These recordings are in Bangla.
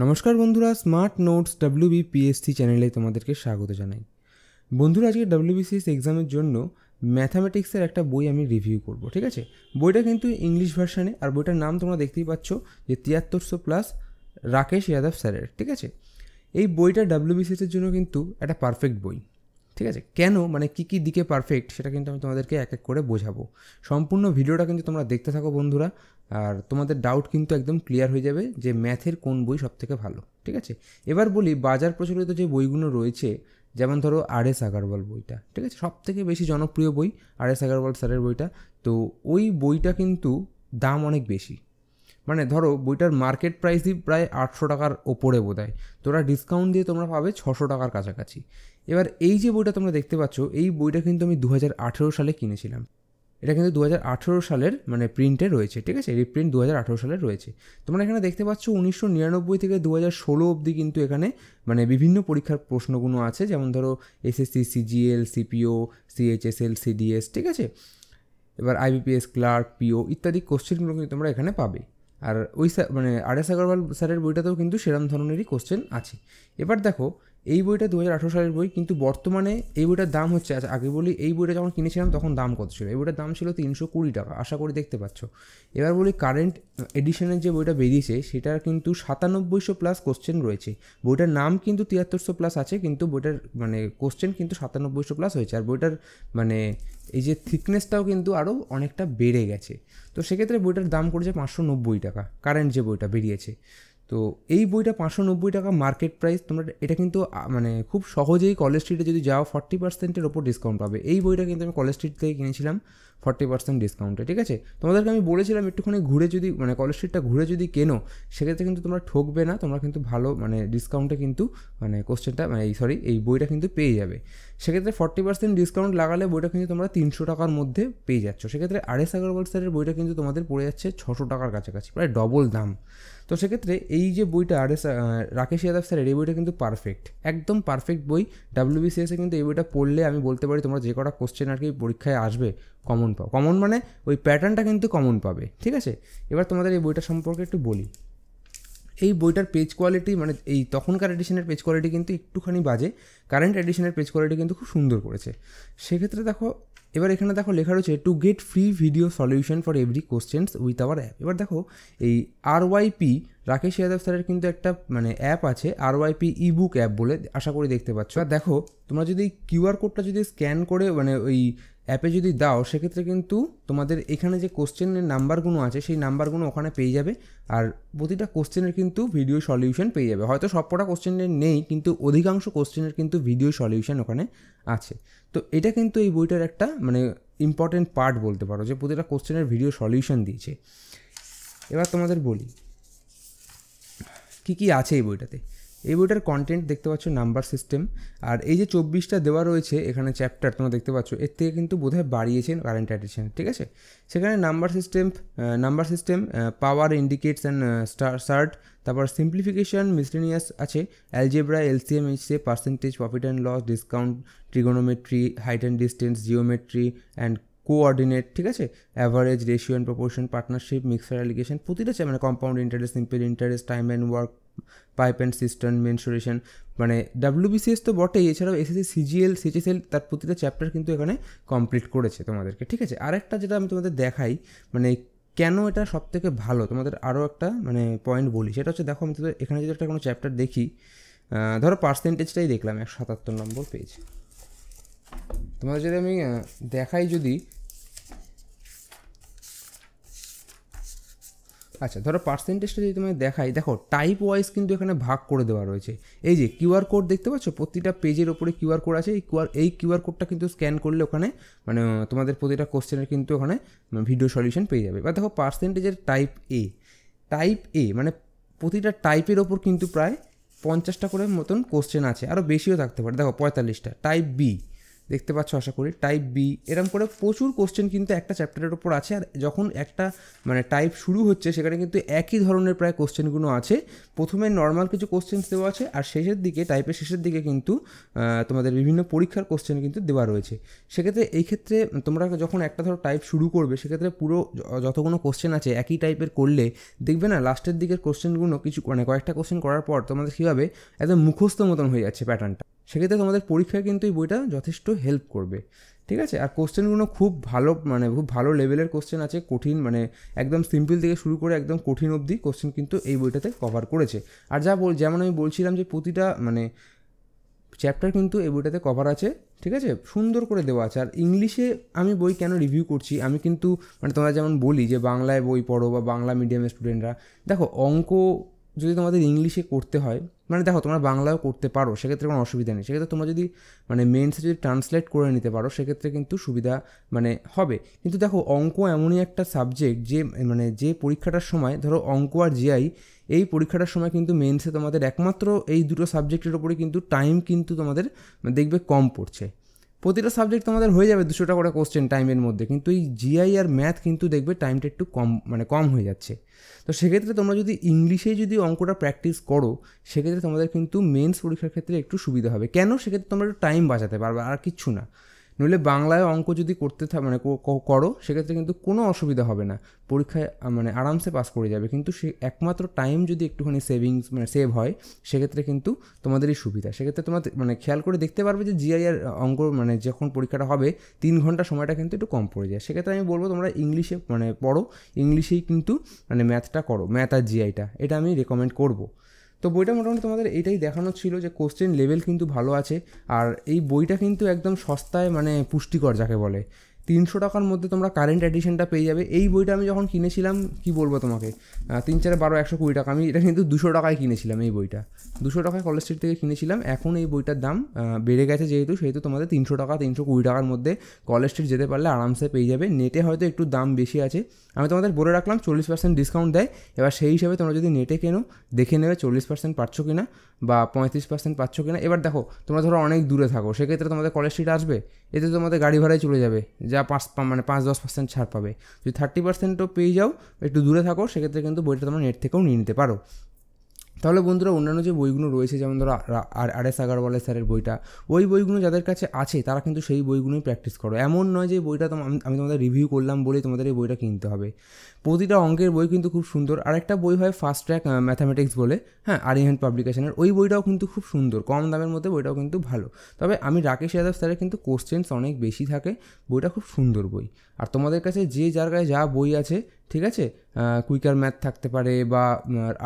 নমস্কার বন্ধুরা স্মার্ট নোটস পিএসসি চ্যানেলে তোমাদেরকে স্বাগত জানাই বন্ধুরা আজকে ডাব্লিউবিসিএস এক্সামের জন্য ম্যাথামেটিক্সের একটা বই আমি রিভিউ করব ঠিক আছে বইটা কিন্তু ইংলিশ ভার্সানে আর বইটার নাম তোমরা দেখতেই পাচ্ছ যে তিয়াত্তরশো প্লাস রাকেশ ইয়াদব স্যারের ঠিক আছে এই বইটা ডাব্লিউবিসিএসের জন্য কিন্তু একটা পারফেক্ট বই ঠিক আছে কেন মানে কী কী দিকে পারফেক্ট সেটা কিন্তু আমি তোমাদেরকে এক এক করে বোঝাবো সম্পূর্ণ ভিডিওটা কিন্তু তোমরা দেখতে থাকো বন্ধুরা আর তোমাদের ডাউট কিন্তু একদম ক্লিয়ার হয়ে যাবে যে ম্যাথের কোন বই সবথেকে ভালো ঠিক আছে এবার বলি বাজার প্রচলিত যে বইগুলো রয়েছে যেমন ধরো আর এস আগারওয়াল বইটা ঠিক আছে সব থেকে বেশি জনপ্রিয় বই আর এস আগারওয়াল স্যারের বইটা তো ওই বইটা কিন্তু দাম অনেক বেশি মানে ধরো বইটার মার্কেট প্রাইসই প্রায় আটশো টাকার ওপরে বোধহয় তো তোরা ডিসকাউন্ট দিয়ে তোমরা পাবে ছশো টাকার কাছাকাছি এবার এই যে বইটা তোমরা দেখতে পাচ্ছ এই বইটা কিন্তু আমি দু সালে কিনেছিলাম এটা কিন্তু দু সালের মানে প্রিন্টে রয়েছে ঠিক আছে রিপ্রিন্ট দু সালের রয়েছে তোমরা এখানে দেখতে পাচ্ছ উনিশশো নিরানব্বই থেকে দু হাজার ষোলো অবধি কিন্তু এখানে মানে বিভিন্ন পরীক্ষার প্রশ্নগুলো আছে যেমন ধরো SSC CGL CPO CHSL CDS ঠিক আছে এবার আইবিপিএস ক্লার্ক পিও ইত্যাদি কোশ্চেনগুলো কিন্তু তোমরা এখানে পাবে আর ওই মানে আর এস আগরওয়াল স্যারের বইটাতেও কিন্তু সেরম ধরনেরই কোশ্চেন আছে এবার দেখো এই বইটা দু সালের বই কিন্তু বর্তমানে এই বইটার দাম হচ্ছে আচ্ছা, আগে বলি এই বইটা যখন কিনেছিলাম তখন দাম কত ছিল এই বইটার দাম ছিল তিনশো কুড়ি টাকা আশা করি দেখতে পাচ্ছ এবার বলি কারেন্ট এডিশনের যে বইটা বেরিয়েছে সেটার কিন্তু সাতানব্বইশো প্লাস কোশ্চেন রয়েছে বইটার নাম কিন্তু তিয়াত্তরশো প্লাস আছে কিন্তু বইটার মানে কোশ্চেন কিন্তু সাতানব্বইশো প্লাস হয়েছে আর বইটার মানে এই যে থিকনেসটাও কিন্তু আরও অনেকটা বেড়ে গেছে তো সেক্ষেত্রে বইটার দাম করেছে পাঁচশো নব্বই টাকা কারেন্ট যে বইটা বেরিয়েছে তো এই বইটা পাঁচশো নব্বই টাকা মার্কেট প্রাইস তোমরা এটা কিন্তু মানে খুব সহজেই কলেজ স্ট্রিটে যদি যাও ফর্টি পার্সেন্টের ওপর ডিসকাউন্ট পাবে এই বইটা কিন্তু আমি কলেজ স্ট্রিট থেকে কিনেছিলাম ফর্টি পার্সেন্ট ডিসকাউন্টে ঠিক আছে তোমাদেরকে আমি বলেছিলাম একটুখানি ঘুরে যদি মানে কলেজ স্ট্রিটটা ঘুরে যদি কেনো সেক্ষেত্রে কিন্তু তোমরা ঠকবে না তোমরা কিন্তু ভালো মানে ডিসকাউন্টে কিন্তু মানে কোশ্চেনটা মানে এই সরি এই বইটা কিন্তু পেয়ে যাবে সেক্ষেত্রে ফর্টি পার্সেন্ট ডিসকাউন্ট লাগালে বইটা কিন্তু তোমরা তিনশো টাকার মধ্যে পেয়ে যাচ্ছ সেক্ষেত্রে আর এস আগরওয়াল স্যারের বইটা কিন্তু তোমাদের পড়ে যাচ্ছে ছশো টাকার কাছাকাছি প্রায় ডবল দাম তো সেক্ষেত্রে এই যে বইটা আর এস রাকেশ ইয়াদব স্যারের এই বইটা কিন্তু পারফেক্ট একদম পারফেক্ট বই ডাব্লিউবিসিএসে কিন্তু এই বইটা পড়লে আমি বলতে পারি তোমরা যে কটা কোশ্চেন আর কি পরীক্ষায় আসবে কমন পাও কমন মানে ওই প্যাটার্নটা কিন্তু কমন পাবে ঠিক আছে এবার তোমাদের এই বইটা সম্পর্কে একটু বলি এই বইটার পেজ কোয়ালিটি মানে এই তখনকার এডিশনের পেজ কোয়ালিটি কিন্তু একটুখানি বাজে কারেন্ট এডিশনের পেজ কোয়ালিটি কিন্তু খুব সুন্দর করেছে সেক্ষেত্রে দেখো এবার এখানে দেখো লেখা রয়েছে to get free video solution for every questions with our app এবার দেখো এই আর ওয়াইপি রাকেশ ইয়াদব স্যারের কিন্তু একটা মানে অ্যাপ আছে আর ওয়াইপি ই বুক অ্যাপ বলে আশা করি দেখতে পাচ্ছ আর দেখো তোমরা যদি কিউআর কোডটা যদি স্ক্যান করে মানে ওই অ্যাপে যদি দাও সেক্ষেত্রে কিন্তু তোমাদের এখানে যে কোশ্চেনের নাম্বারগুলো আছে সেই নাম্বারগুলো ওখানে পেয়ে যাবে আর প্রতিটা কোশ্চেনের কিন্তু ভিডিও সলিউশন পেয়ে যাবে হয়তো সব কটা কোশ্চেনের নেই কিন্তু অধিকাংশ কোশ্চেনের কিন্তু ভিডিও সলিউশন ওখানে আছে তো এটা কিন্তু এই বইটার একটা মানে ইম্পর্টেন্ট পার্ট বলতে পারো যে প্রতিটা কোশ্চেনের ভিডিও সলিউশন দিয়েছে এবার তোমাদের বলি কী কী আছে এই বইটাতে এই বইটার কন্টেন্ট দেখতে পাচ্ছ নাম্বার সিস্টেম আর এই যে চব্বিশটা দেওয়া রয়েছে এখানে চ্যাপ্টার তোমরা দেখতে পাচ্ছ এর থেকে কিন্তু বোধহয় বাড়িয়েছেন কারেন্ট অ্যাডিশন ঠিক আছে সেখানে number system number system power indices and স্টার সার্ট তারপর সিম্প্লিফিকেশান মিসলিনিয়াস আছে algebra LCM HCF percentage profit and loss discount trigonometry height and distance geometry and coordinate ঠিক আছে average ratio and proportion partnership mixture alligation প্রতিটা মানে compound interest simple interest time and work pipe and cistern mensuration মানে ডাব্লিউবিসিএস তো বটেই এছাড়াও এসএসসি সিজিএল সিএচএসএল তার প্রতিটা চ্যাপ্টার কিন্তু এখানে কমপ্লিট করেছে তোমাদেরকে ঠিক আছে আরেকটা যেটা আমি তোমাদের দেখাই মানে কেন এটা সব থেকে ভালো তোমাদের আরও একটা মানে পয়েন্ট বলি সেটা হচ্ছে দেখো আমি তোদের এখানে যদি একটা কোনো চ্যাপ্টার দেখি ধরো পার্সেন্টেজটাই দেখলাম একশো সাতাত্তর নম্বর পেজ তোমাদের যদি আমি দেখাই যদি আচ্ছা ধরো পার্সেন্টেজটা যদি তোমায় দেখাই দেখো টাইপ ওয়াইজ কিন্তু এখানে ভাগ করে দেওয়া রয়েছে এই যে কিউআর কোড দেখতে পাচ্ছ প্রতিটা পেজের ওপরে কিউআর কোড আছে এই কিউআর এই কিউআর কোডটা কিন্তু স্ক্যান করলে ওখানে মানে তোমাদের প্রতিটা কোশ্চেনের কিন্তু ওখানে ভিডিও সলিউশন পেয়ে যাবে বা দেখো পার্সেন্টেজের টাইপ এ টাইপ এ মানে প্রতিটা টাইপের ওপর কিন্তু প্রায় পঞ্চাশটা করে মতন কোশ্চেন আছে আরও বেশিও থাকতে পারে দেখো পঁয়তাল্লিশটা টাইপ বি দেখতে পাচ্ছ আশা করি টাইপ বি এরকম করে প্রচুর কোশ্চেন কিন্তু একটা চ্যাপ্টারের ওপর আছে আর যখন একটা মানে টাইপ শুরু হচ্ছে সেখানে কিন্তু একই ধরনের প্রায় কোশ্চেনগুলো আছে প্রথমে নর্মাল কিছু কোশ্চেন দেওয়া আছে আর শেষের দিকে টাইপের শেষের দিকে কিন্তু তোমাদের বিভিন্ন পরীক্ষার কোশ্চেন কিন্তু দেওয়া রয়েছে সেক্ষেত্রে এই ক্ষেত্রে তোমরা যখন একটা ধরো টাইপ শুরু করবে সেক্ষেত্রে পুরো যতগুলো কোশ্চেন আছে একই টাইপের করলে দেখবে না লাস্টের দিকের কোশ্চেনগুলো কিছু মানে কয়েকটা কোশ্চেন করার পর তোমাদের কীভাবে একদম মুখস্থ মতন হয়ে যাচ্ছে প্যাটার্নটা সেক্ষেত্রে তোমাদের পরীক্ষায় কিন্তু এই বইটা যথেষ্ট হেল্প করবে ঠিক আছে আর কোশ্চেনগুলো খুব ভালো মানে খুব ভালো লেভেলের কোশ্চেন আছে কঠিন মানে একদম সিম্পল থেকে শুরু করে একদম কঠিন অবধি কোশ্চেন কিন্তু এই বইটাতে কভার করেছে আর যা বল যেমন আমি বলছিলাম যে প্রতিটা মানে চ্যাপ্টার কিন্তু এই বইটাতে কভার আছে ঠিক আছে সুন্দর করে দেওয়া আছে আর ইংলিশে আমি বই কেন রিভিউ করছি আমি কিন্তু মানে তোমরা যেমন বলি যে বাংলায় বই পড়ো বা বাংলা মিডিয়ামের স্টুডেন্টরা দেখো অঙ্ক যদি তোমাদের ইংলিশে করতে হয় মানে দেখো তোমরা বাংলাও করতে পারো সেক্ষেত্রে কোনো অসুবিধা নেই সেক্ষেত্রে তোমরা যদি মানে মেন্সে যদি ট্রান্সলেট করে নিতে পারো সেক্ষেত্রে কিন্তু সুবিধা মানে হবে কিন্তু দেখো অঙ্ক এমনই একটা সাবজেক্ট যে মানে যে পরীক্ষাটার সময় ধরো অঙ্ক আর জিআই এই পরীক্ষাটার সময় কিন্তু মেন্সে তোমাদের একমাত্র এই দুটো সাবজেক্টের ওপরে কিন্তু টাইম কিন্তু তোমাদের মানে দেখবে কম পড়ছে প্রতিটা সাবজেক্ট তোমাদের হয়ে যাবে দুশোটা করে কোশ্চেন টাইমের মধ্যে কিন্তু এই জিআই আর ম্যাথ কিন্তু দেখবে টাইমটা একটু কম মানে কম হয়ে যাচ্ছে তো সেক্ষেত্রে তোমরা যদি ইংলিশে যদি অঙ্কটা প্র্যাকটিস করো সেক্ষেত্রে তোমাদের কিন্তু মেন্স পরীক্ষার ক্ষেত্রে একটু সুবিধা হবে কেন সেক্ষেত্রে তোমরা একটু টাইম বাঁচাতে পারবে আর কিচ্ছু না নইলে বাংলায় অঙ্ক যদি করতে মানে করো সেক্ষেত্রে কিন্তু কোনো অসুবিধা হবে না পরীক্ষায় মানে আরামসে পাস করে যাবে কিন্তু সে একমাত্র টাইম যদি একটুখানি সেভিংস মানে সেভ হয় সেক্ষেত্রে কিন্তু তোমাদেরই সুবিধা সেক্ষেত্রে তোমার মানে খেয়াল করে দেখতে পারবে যে জিআইআর অঙ্ক মানে যখন পরীক্ষাটা হবে তিন ঘন্টা সময়টা কিন্তু একটু কম পড়ে যায় সেক্ষেত্রে আমি বলবো তোমরা ইংলিশে মানে পড়ো ইংলিশেই কিন্তু মানে ম্যাথটা করো ম্যাথ আর জিআইটা এটা আমি রেকমেন্ড করবো তো বইটা মোটামুটি তোমাদের এটাই দেখানো ছিল যে কোশ্চেন লেভেল কিন্তু ভালো আছে আর এই বইটা কিন্তু একদম সস্তায় মানে পুষ্টিকর যাকে বলে তিনশো টাকার মধ্যে তোমরা কারেন্ট এডিশনটা পেয়ে যাবে এই বইটা আমি যখন কিনেছিলাম কি বলবো তোমাকে তিন চারে বারো একশো কুড়ি টাকা আমি এটা কিন্তু দুশো টাকায় কিনেছিলাম এই বইটা দুশো টাকায় কলেজ স্ট্রিট থেকে কিনেছিলাম এখন এই বইটার দাম বেড়ে গেছে যেহেতু সেহেতু তোমাদের তিনশো টাকা তিনশো কুড়ি টাকার মধ্যে কলেজ স্ট্রিট যেতে পারলে আরামসে পেয়ে যাবে নেটে হয়তো একটু দাম বেশি আছে আমি তোমাদের বলে রাখলাম চল্লিশ পার্সেন্ট ডিসকাউন্ট দেয় এবার সেই হিসাবে তোমরা যদি নেটে কেনো দেখে নেবে চল্লিশ পার্সেন্ট পাচ্ছ কিনা বা পঁয়ত্রিশ পার্সেন্ট পাচ্ছ কিনা এবার দেখো তোমরা ধরো অনেক দূরে থাকো সেক্ষেত্রে তোমাদের কলেজ স্ট্রিট আসবে এতে তোমাদের গাড়ি ভাড়ায় চলে যাবে যা পাঁচ মানে পাঁচ দশ পার্সেন্ট ছাড় পাবে যদি থার্টি পার্সেন্টও পেয়ে যাও একটু দূরে থাকো সেক্ষেত্রে কিন্তু বইটা তোমরা নেট থেকেও নিয়ে নিতে পারো তাহলে বন্ধুরা অন্যান্য যে বইগুলো রয়েছে যেমন ধরো আর আর এস আগারওয়ালের স্যারের বইটা ওই বইগুলো যাদের কাছে আছে তারা কিন্তু সেই বইগুলোই প্র্যাকটিস করো এমন নয় যে বইটা আমি তোমাদের রিভিউ করলাম বলে তোমাদের এই বইটা কিনতে হবে প্রতিটা অঙ্কের বই কিন্তু খুব সুন্দর আর একটা বই হয় ফার্স্ট ট্র্যাক ম্যাথামেটিক্স বলে হ্যাঁ আরিহান পাবলিকেশনের ওই বইটাও কিন্তু খুব সুন্দর কম দামের মধ্যে বইটাও কিন্তু ভালো তবে আমি রাকেশ যাদব স্যারের কিন্তু কোশ্চেন্স অনেক বেশি থাকে বইটা খুব সুন্দর বই আর তোমাদের কাছে যে যার কাছে যা বই আছে ঠিক আছে কুইকার ম্যাথ থাকতে পারে বা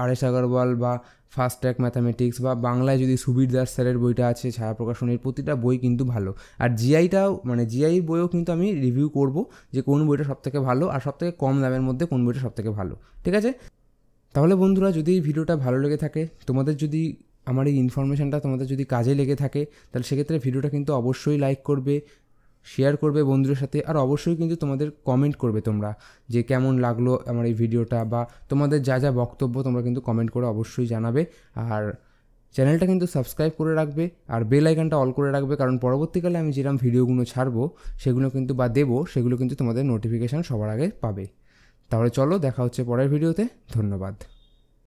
আর এস আগরওয়াল বা ফার্স্ট ট্র্যাক ম্যাথামেটিক্স বা বাংলায় যদি সুবীর দাস স্যারের বইটা আছে ছায়া প্রকাশনীর প্রতিটা বই কিন্তু ভালো আর জিআইটাও মানে জিআই বইও কিন্তু আমি রিভিউ করব যে কোন বইটা সবথেকে ভালো আর সবথেকে কম দামের মধ্যে কোন বইটা সবথেকে ভালো ঠিক আছে তাহলে বন্ধুরা যদি এই ভিডিওটা ভালো লেগে থাকে তোমাদের যদি আমার এই ইনফরমেশানটা তোমাদের যদি কাজে লেগে থাকে তাহলে সেক্ষেত্রে ভিডিওটা কিন্তু অবশ্যই লাইক করবে শেয়ার করবে বন্ধুদের সাথে আর অবশ্যই কিন্তু তোমাদের কমেন্ট করবে তোমরা যে কেমন লাগলো আমার এই ভিডিওটা বা তোমাদের যা যা বক্তব্য তোমরা কিন্তু কমেন্ট করে অবশ্যই জানাবে আর চ্যানেলটা কিন্তু সাবস্ক্রাইব করে রাখবে আর বেল আইকনটা অল করে রাখবে কারণ পরবর্তীকালে আমি যেরকম ভিডিওগুলো ছাড়বো সেগুলো কিন্তু বা দেবো সেগুলো কিন্তু তোমাদের নোটিফিকেশান সবার আগে পাবে তাহলে চলো দেখা হচ্ছে পরের ভিডিওতে ধন্যবাদ